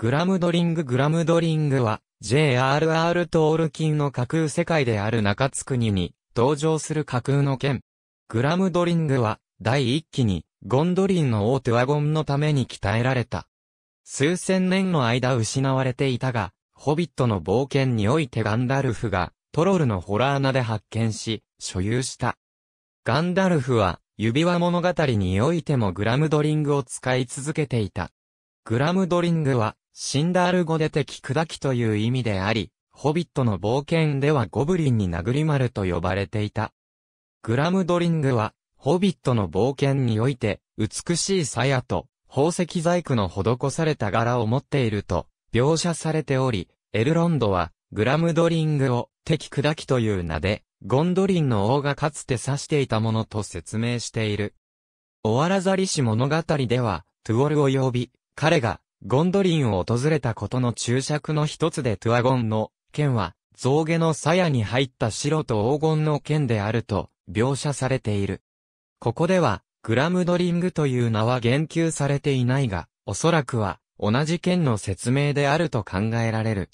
グラムドリンググラムドリングは、J.R.R. トールキンの架空世界である中津国に、登場する架空の剣。グラムドリングは、第一期に、ゴンドリンの大手ワゴンのために鍛えられた。数千年の間失われていたが、ホビットの冒険においてガンダルフが、トロルのホラー穴で発見し、所有した。ガンダルフは、指輪物語においてもグラムドリングを使い続けていた。グラムドリングは、シンダール語で敵砕きという意味であり、ホビットの冒険ではゴブリンに殴り丸と呼ばれていた。グラムドリングは、ホビットの冒険において、美しい鞘と、宝石細工の施された柄を持っていると、描写されており、エルロンドは、グラムドリングを、敵砕きという名で、ゴンドリンの王がかつて指していたものと説明している。オアラザリ氏物語では、トゥオルを呼び、彼がゴンドリンを訪れたことの注釈の一つでトゥアゴンの剣は、象牙の鞘に入った白と黄金の剣であると描写されている。ここでは、グラムドリングという名は言及されていないが、おそらくは同じ剣の説明であると考えられる。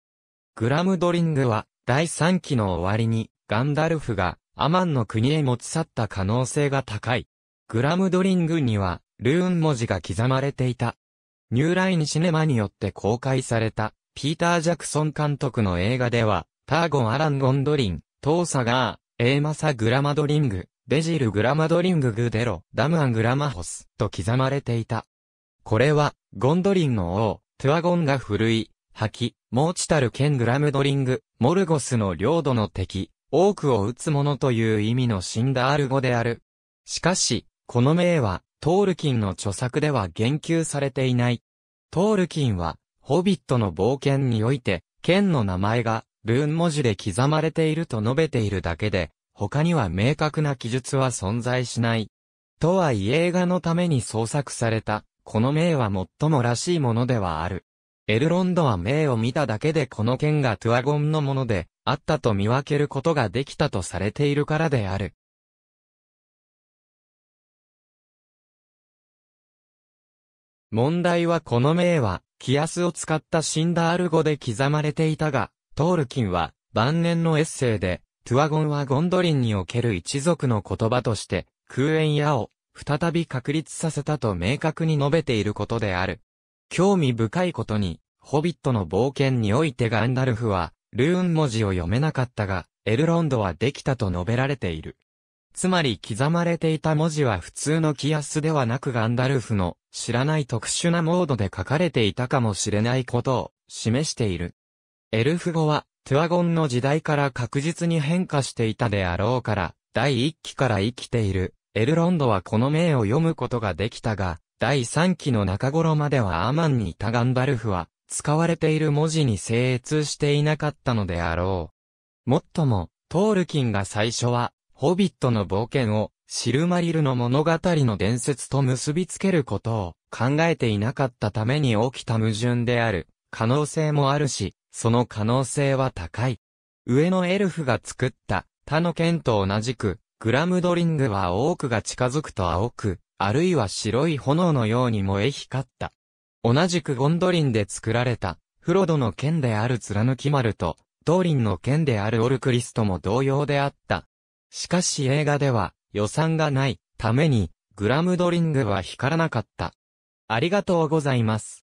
グラムドリングは第3期の終わりにガンダルフがアマンの国へ持ち去った可能性が高い。グラムドリングにはルーン文字が刻まれていた。ニューラインシネマによって公開された、ピーター・ジャクソン監督の映画では、ターゴン・アラン・ゴンドリン、トーサガー、エーマサ・グラマドリング、デジル・グラマドリング・グデロ、ダムアン・グラマホス、と刻まれていた。これは、ゴンドリンの王、トゥアゴンが古い、吐き、モーチタル・ケン・グラムドリング、モルゴスの領土の敵、多くを撃つ者という意味の死んだアルゴである。しかし、この名は、トールキンの著作では言及されていない。トールキンは、ホビットの冒険において、剣の名前が、ルーン文字で刻まれていると述べているだけで、他には明確な記述は存在しない。とはいえ映画のために創作された、この名は最もらしいものではある。エルロンドは名を見ただけでこの剣がトゥアゴンのもので、あったと見分けることができたとされているからである。問題はこの銘は、キアスを使った死んだアルゴで刻まれていたが、トールキンは、晩年のエッセイで、トゥアゴンはゴンドリンにおける一族の言葉として、空縁屋を、再び確立させたと明確に述べていることである。興味深いことに、ホビットの冒険においてガンダルフは、ルーン文字を読めなかったが、エルロンドはできたと述べられている。つまり刻まれていた文字は普通のキアスではなくガンダルフの知らない特殊なモードで書かれていたかもしれないことを示している。エルフ語はトゥアゴンの時代から確実に変化していたであろうから、第1期から生きているエルロンドはこの名を読むことができたが、第3期の中頃まではアーマンにいたガンダルフは使われている文字に精通していなかったのであろう。もっとも、トールキンが最初はホビットの冒険を、シルマリルの物語の伝説と結びつけることを考えていなかったために起きた矛盾である可能性もあるし、その可能性は高い。上のエルフが作った他の剣と同じく、グラムドリングは多くが近づくと青く、あるいは白い炎のように燃え光った。同じくゴンドリンで作られた、フロドの剣である貫き丸と、ドーリンの剣であるオルクリストも同様であった。しかし映画では予算がないためにグラムドリングは光らなかった。ありがとうございます。